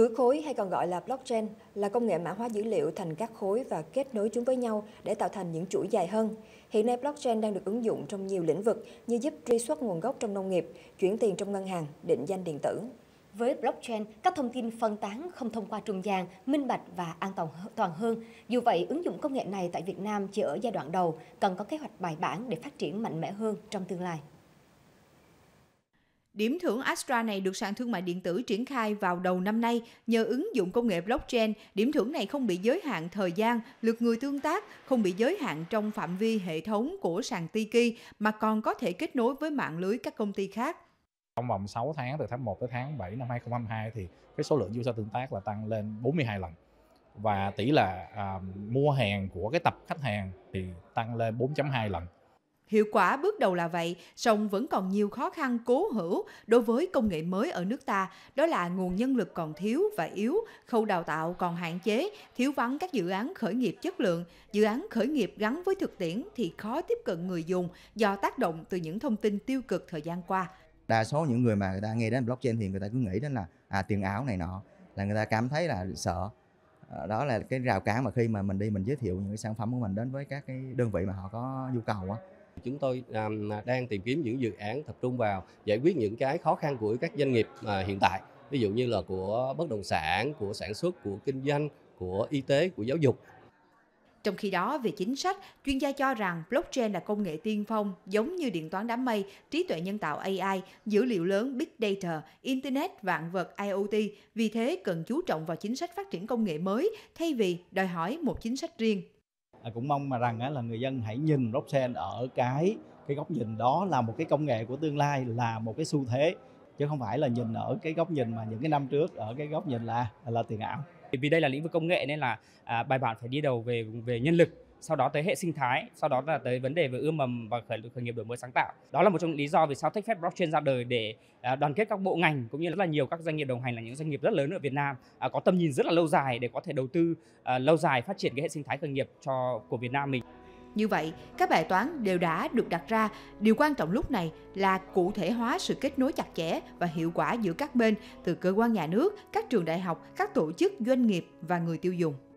Chuỗi khối hay còn gọi là blockchain là công nghệ mã hóa dữ liệu thành các khối và kết nối chúng với nhau để tạo thành những chuỗi dài hơn. Hiện nay blockchain đang được ứng dụng trong nhiều lĩnh vực như giúp truy xuất nguồn gốc trong nông nghiệp, chuyển tiền trong ngân hàng, định danh điện tử. Với blockchain, các thông tin phân tán không thông qua trung gian, minh bạch và an toàn toàn hơn. Dù vậy, ứng dụng công nghệ này tại Việt Nam chỉ ở giai đoạn đầu, cần có kế hoạch bài bản để phát triển mạnh mẽ hơn trong tương lai. Điểm thưởng Astra này được sàn thương mại điện tử triển khai vào đầu năm nay. Nhờ ứng dụng công nghệ blockchain, điểm thưởng này không bị giới hạn thời gian, lượt người tương tác, không bị giới hạn trong phạm vi hệ thống của sàn Tiki mà còn có thể kết nối với mạng lưới các công ty khác. Trong vòng 6 tháng từ tháng 1 tới tháng 7 năm 2022 thì cái số lượng user tương tác là tăng lên 42 lần và tỷ là uh, mua hàng của cái tập khách hàng thì tăng lên 4.2 lần Hiệu quả bước đầu là vậy, song vẫn còn nhiều khó khăn cố hữu đối với công nghệ mới ở nước ta, đó là nguồn nhân lực còn thiếu và yếu, khâu đào tạo còn hạn chế, thiếu vắng các dự án khởi nghiệp chất lượng, dự án khởi nghiệp gắn với thực tiễn thì khó tiếp cận người dùng do tác động từ những thông tin tiêu cực thời gian qua. Đa số những người mà người ta nghe đến blockchain thì người ta cứ nghĩ đến là à tiền ảo này nọ, là người ta cảm thấy là sợ ờ, đó là cái rào cản mà khi mà mình đi mình giới thiệu những cái sản phẩm của mình đến với các cái đơn vị mà họ có nhu cầu á chúng tôi à, đang tìm kiếm những dự án tập trung vào giải quyết những cái khó khăn của các doanh nghiệp à, hiện tại ví dụ như là của bất động sản của sản xuất của kinh doanh của y tế của giáo dục trong khi đó, về chính sách, chuyên gia cho rằng blockchain là công nghệ tiên phong giống như điện toán đám mây, trí tuệ nhân tạo AI, dữ liệu lớn Big Data, Internet vạn vật IoT. Vì thế, cần chú trọng vào chính sách phát triển công nghệ mới thay vì đòi hỏi một chính sách riêng à, cũng mong mà rằng á, là người dân hãy nhìn blockchain ở cái cái góc nhìn đó là một cái công nghệ của tương lai là một cái xu thế chứ không phải là nhìn ở cái góc nhìn mà những cái năm trước ở cái góc nhìn là là tiền ảo vì đây là lĩnh vực công nghệ nên là à, bài bản phải đi đầu về về nhân lực sau đó tới hệ sinh thái, sau đó là tới vấn đề về ươm mầm và khởi, khởi nghiệp đổi mới sáng tạo. Đó là một trong những lý do vì sao TechFest Blockchain ra đời để à, đoàn kết các bộ ngành cũng như rất là nhiều các doanh nghiệp đồng hành là những doanh nghiệp rất lớn ở Việt Nam à, có tầm nhìn rất là lâu dài để có thể đầu tư à, lâu dài phát triển cái hệ sinh thái khởi nghiệp cho của Việt Nam mình. Như vậy, các bài toán đều đã được đặt ra. Điều quan trọng lúc này là cụ thể hóa sự kết nối chặt chẽ và hiệu quả giữa các bên, từ cơ quan nhà nước, các trường đại học, các tổ chức, doanh nghiệp và người tiêu dùng.